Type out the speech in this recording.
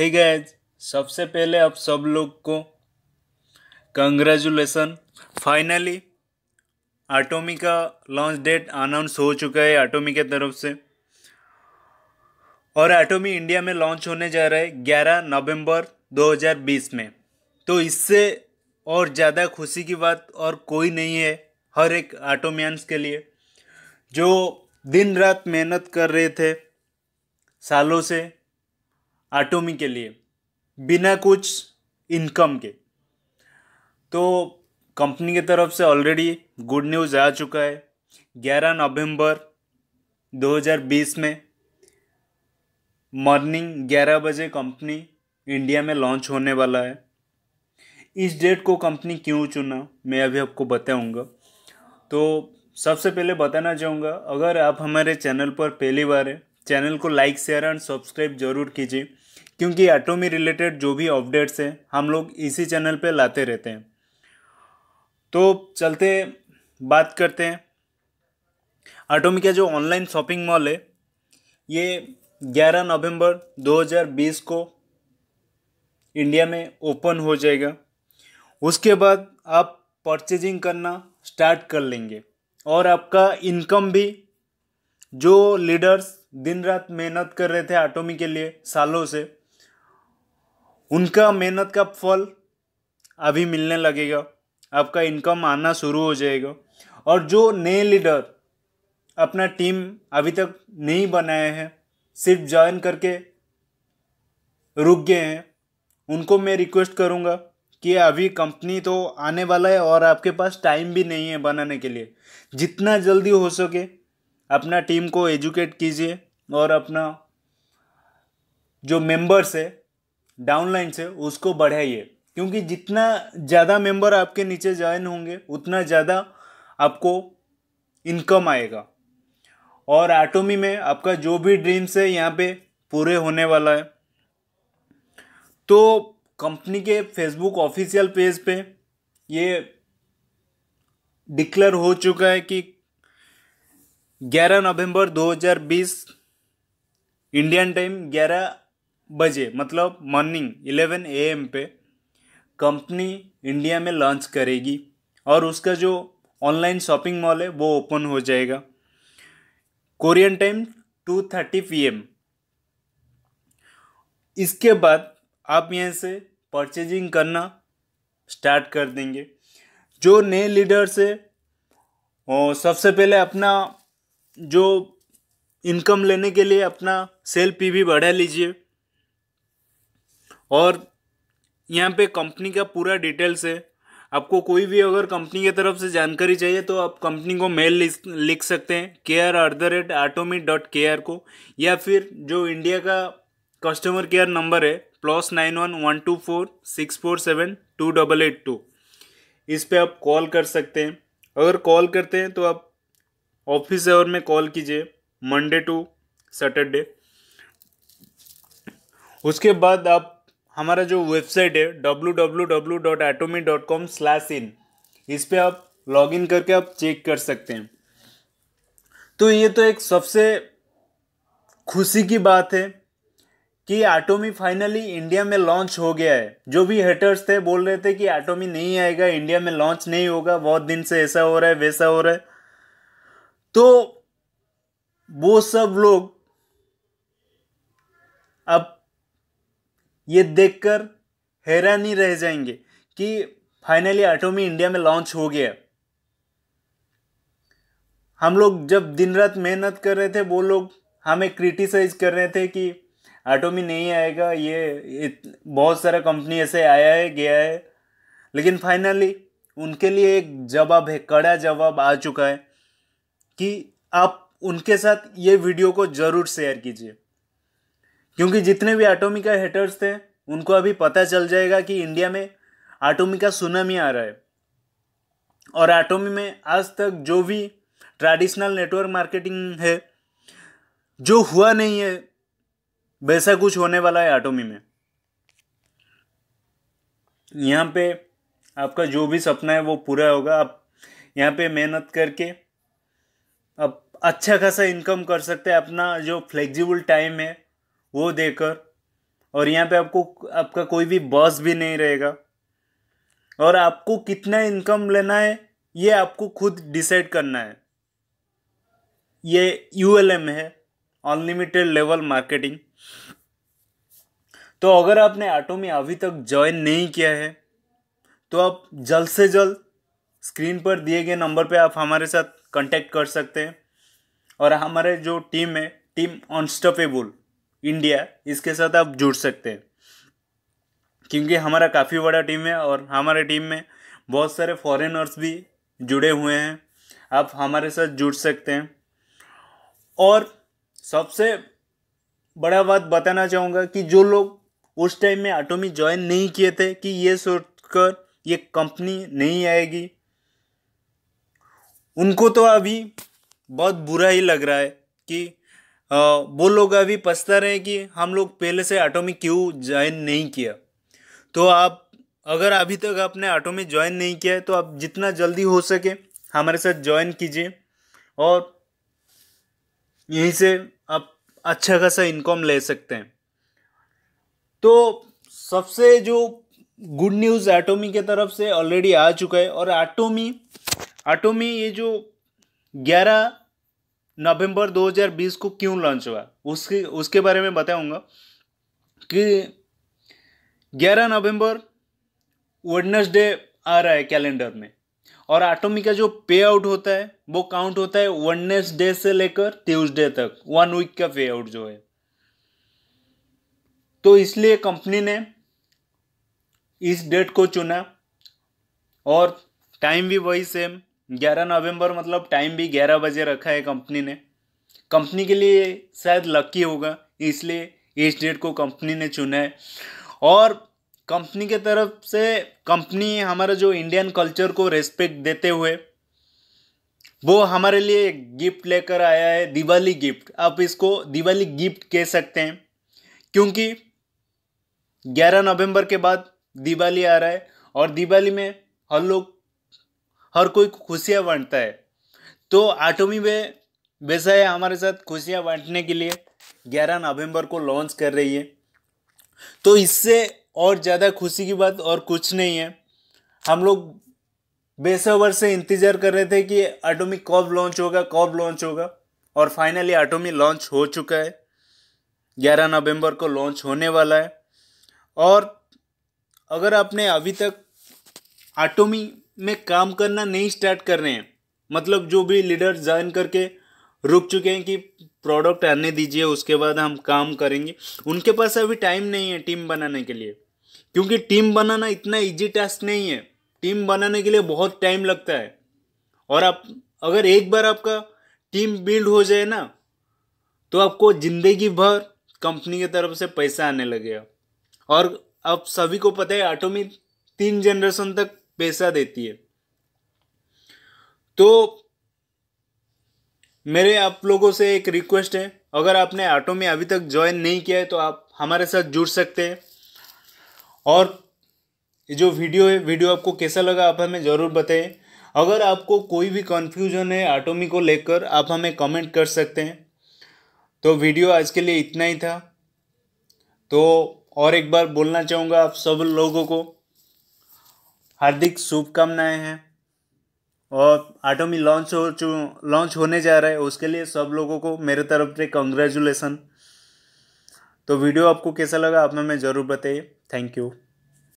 ठीक है सबसे पहले आप सब लोग को कंग्रेचुलेसन फाइनली आटोमी का लॉन्च डेट अनाउंस हो चुका है आटोमी के तरफ से और एटोमी इंडिया में लॉन्च होने जा रहा है 11 नवंबर 2020 में तो इससे और ज़्यादा खुशी की बात और कोई नहीं है हर एक आटोमियंस के लिए जो दिन रात मेहनत कर रहे थे सालों से आटोमी के लिए बिना कुछ इनकम के तो कंपनी की तरफ से ऑलरेडी गुड न्यूज़ आ चुका है 11 नवंबर 2020 में मॉर्निंग 11 बजे कंपनी इंडिया में लॉन्च होने वाला है इस डेट को कंपनी क्यों चुना मैं अभी आपको बताऊंगा तो सबसे पहले बताना चाहूँगा अगर आप हमारे चैनल पर पहली बार हैं चैनल को लाइक शेयर एंड सब्सक्राइब जरूर कीजिए क्योंकि ऑटोमी रिलेटेड जो भी अपडेट्स हैं हम लोग इसी चैनल पे लाते रहते हैं तो चलते बात करते हैं ऑटोमी का जो ऑनलाइन शॉपिंग मॉल है ये 11 नवंबर 2020 को इंडिया में ओपन हो जाएगा उसके बाद आप परचेजिंग करना स्टार्ट कर लेंगे और आपका इनकम भी जो लीडर्स दिन रात मेहनत कर रहे थे आटोमी के लिए सालों से उनका मेहनत का फल अभी मिलने लगेगा आपका इनकम आना शुरू हो जाएगा और जो नए लीडर अपना टीम अभी तक नहीं बनाए हैं सिर्फ ज्वाइन करके रुक गए हैं उनको मैं रिक्वेस्ट करूँगा कि अभी कंपनी तो आने वाला है और आपके पास टाइम भी नहीं है बनाने के लिए जितना जल्दी हो सके अपना टीम को एजुकेट कीजिए और अपना जो मेंबर्स है डाउनलाइन से उसको बढ़ाइए क्योंकि जितना ज़्यादा मेंबर आपके नीचे ज्वाइन होंगे उतना ज़्यादा आपको इनकम आएगा और आटोमी में आपका जो भी ड्रीम्स है यहाँ पे पूरे होने वाला है तो कंपनी के फेसबुक ऑफिशियल पेज पे ये डिक्लेयर हो चुका है कि 11 नवंबर 2020 इंडियन टाइम 11 बजे मतलब मॉर्निंग 11 एएम पे कंपनी इंडिया में लॉन्च करेगी और उसका जो ऑनलाइन शॉपिंग मॉल है वो ओपन हो जाएगा Korean time two thirty P इसके बाद आप यहाँ से परचेजिंग करना स्टार्ट कर देंगे जो नए लीडर्स है सबसे पहले अपना जो इनकम लेने के लिए अपना सेल पी भी बढ़ा लीजिए और यहाँ पे कंपनी का पूरा डिटेल्स है आपको कोई भी अगर कंपनी की तरफ से जानकारी चाहिए तो आप कंपनी को मेल लिख सकते हैं K R at the rate Atomy dot K R को या फिर जो इंडिया का कस्टमर केयर नंबर है plus nine one one two four six four seven two double eight two इस पर आप कॉल कर सकते हैं अगर कॉल करते हैं तो आप ऑफिस आवर में कॉल कीजिए मंडे टू सैटरडे उसके बाद आप हमारा जो वेबसाइट है W W W dot Atomy dot com slash in इस पर आप लॉग इन करके आप चेक कर सकते हैं तो ये तो एक सबसे खुशी की बात है कि एटोमी फाइनली इंडिया में लॉन्च हो गया है जो भी हेटर्स थे बोल रहे थे कि एटोमी नहीं आएगा इंडिया में लॉन्च नहीं होगा बहुत दिन से ऐसा हो रहा है वैसा हो रहा है तो वो सब लोग अब ये देखकर हैरानी रह जाएंगे कि फाइनली एटोमी इंडिया में लॉन्च हो गया हम लोग जब दिन रात मेहनत कर रहे थे वो लोग हमें क्रिटिसाइज कर रहे थे कि एटोमी नहीं आएगा ये बहुत सारा कंपनी ऐसे आया है गया है लेकिन फाइनली उनके लिए एक जवाब है कड़ा जवाब आ चुका है कि आप उनके साथ ये वीडियो को ज़रूर शेयर कीजिए क्योंकि जितने भी एटोमिका हेटर्स थे उनको अभी पता चल जाएगा कि इंडिया में आटोमिका सुनामी आ रहा है और आटोमी में आज तक जो भी ट्रेडिशनल नेटवर्क मार्केटिंग है जो हुआ नहीं है वैसा कुछ होने वाला है आटोमी में यहाँ पे आपका जो भी सपना है वो पूरा होगा आप यहाँ पे मेहनत करके आप अच्छा खासा इनकम कर सकते हैं अपना जो फ्लेक्सिबल टाइम है वो देकर और यहाँ पे आपको आपका कोई भी बॉस भी नहीं रहेगा और आपको कितना इनकम लेना है ये आपको खुद डिसाइड करना है ये यू है अनलिमिटेड लेवल मार्केटिंग तो अगर आपने ऑटो में अभी तक ज्वाइन नहीं किया है तो आप जल्द से जल्द स्क्रीन पर दिए गए नंबर पे आप हमारे साथ कांटेक्ट कर सकते हैं और हमारे जो टीम है टीम अनस्टॉपेबल इंडिया इसके साथ आप जुड़ सकते हैं क्योंकि हमारा काफ़ी बड़ा टीम है और हमारे टीम में बहुत सारे फॉरेनर्स भी जुड़े हुए हैं आप हमारे साथ जुड़ सकते हैं और सबसे बड़ा बात बताना चाहूँगा कि जो लोग उस टाइम में ऑटोमी ज्वाइन नहीं किए थे कि ये सोचकर ये कंपनी नहीं आएगी उनको तो अभी बहुत बुरा ही लग रहा है कि वो लोग अभी पछता रहे हैं कि हम लोग पहले से ऑटो में क्यों ज्वाइन नहीं किया तो आप अगर अभी तक आपने ऑटो में ज्वाइन नहीं किया है तो आप जितना जल्दी हो सके हमारे साथ ज्वाइन कीजिए और यहीं से आप अच्छा खासा इनकम ले सकते हैं तो सबसे जो गुड न्यूज़ एटोमी के तरफ से ऑलरेडी आ चुका है और एटोमी एटोमी ये जो ग्यारह नवंबर 2020 को क्यों लॉन्च हुआ उसके उसके बारे में बताऊंगा कि 11 नवंबर वेडनसडे आ रहा है कैलेंडर में और आटोमी का जो पे आउट होता है वो काउंट होता है वेडनेसडे से लेकर ट्यूजडे तक वन वीक का पे आउट जो है तो इसलिए कंपनी ने इस डेट को चुना और टाइम भी वही सेम ग्यारह नवंबर मतलब टाइम भी ग्यारह बजे रखा है कंपनी ने कंपनी के लिए शायद लकी होगा इसलिए इस डेट को कंपनी ने चुना है और कंपनी के तरफ से कंपनी हमारा जो इंडियन कल्चर को रेस्पेक्ट देते हुए वो हमारे लिए गिफ्ट लेकर आया है दिवाली गिफ्ट आप इसको दिवाली गिफ्ट कह सकते हैं क्योंकि 11 नवंबर के बाद दिवाली आ रहा है और दिवाली में हर लोग हर कोई खुशियाँ बांटता है तो आटोमी में वैसा है हमारे साथ खुशियाँ बांटने के लिए ग्यारह नवंबर को लॉन्च कर रही है तो इससे और ज़्यादा खुशी की बात और कुछ नहीं है हम लोग वर्ष से इंतज़ार कर रहे थे कि आटोमी कब लॉन्च होगा कब लॉन्च होगा और फाइनली आटोमी लॉन्च हो चुका है ग्यारह नवंबर को लॉन्च होने वाला है और अगर आपने अभी तक आटोमी में काम करना नहीं स्टार्ट कर रहे हैं मतलब जो भी लीडर ज्वाइन करके रुक चुके हैं कि प्रोडक्ट आने दीजिए उसके बाद हम काम करेंगे उनके पास अभी टाइम नहीं है टीम बनाने के लिए क्योंकि टीम बनाना इतना इजी टास्क नहीं है टीम बनाने के लिए बहुत टाइम लगता है और आप अगर एक बार आपका टीम बिल्ड हो जाए ना तो आपको ज़िंदगी भर कंपनी की तरफ से पैसा आने लगेगा और आप सभी को पता है ऑटो में तीन जनरेशन तक पैसा देती है तो मेरे आप लोगों से एक रिक्वेस्ट है अगर आपने ऑटो में अभी तक ज्वाइन नहीं किया है तो आप हमारे साथ जुड़ सकते हैं और जो वीडियो है वीडियो आपको कैसा लगा आप हमें ज़रूर बताएं अगर आपको कोई भी कन्फ्यूजन है आटोमी को लेकर आप हमें कमेंट कर सकते हैं तो वीडियो आज के लिए इतना ही था तो और एक बार बोलना चाहूँगा आप सब लोगों को हार्दिक शुभकामनाएँ हैं और आटोमी लॉन्च हो चु लॉन्च होने जा रहा है उसके लिए सब लोगों को मेरे तरफ से कंग्रेचुलेसन तो वीडियो आपको कैसा लगा आप हमें ज़रूर बताइए थैंक यू